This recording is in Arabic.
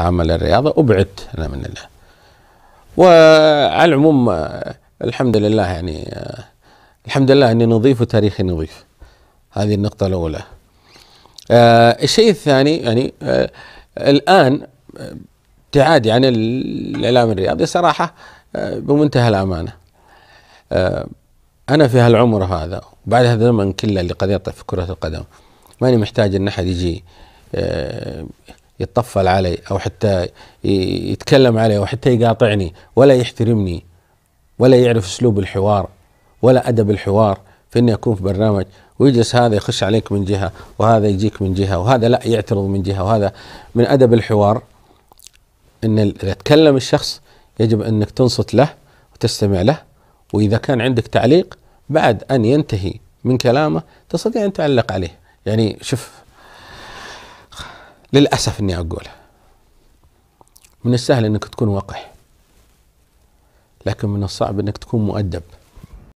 عمل الرياضة وبعدت أنا من الله وعلى العموم الحمد لله يعني الحمد لله أني نظيف وتاريخي نظيف هذه النقطة الأولى آه الشيء الثاني يعني آه الآن آه، ابتعادي عن الإعلام الرياضي صراحة آه بمنتهى الأمانة آه أنا في هالعمر هذا وبعد هذا الزمن كله اللي قضيته في كرة القدم ماني محتاج أن أحد يجي آه يتطفل علي او حتى يتكلم علي او حتى يقاطعني ولا يحترمني ولا يعرف اسلوب الحوار ولا ادب الحوار فاني اكون في برنامج ويجلس هذا يخش عليك من جهه وهذا يجيك من جهه وهذا لا يعترض من جهه وهذا من ادب الحوار ان اذا تكلم الشخص يجب انك تنصت له وتستمع له واذا كان عندك تعليق بعد ان ينتهي من كلامه تستطيع ان تعلق عليه يعني شوف للأسف أني أقولها من السهل أنك تكون وقح لكن من الصعب أنك تكون مؤدب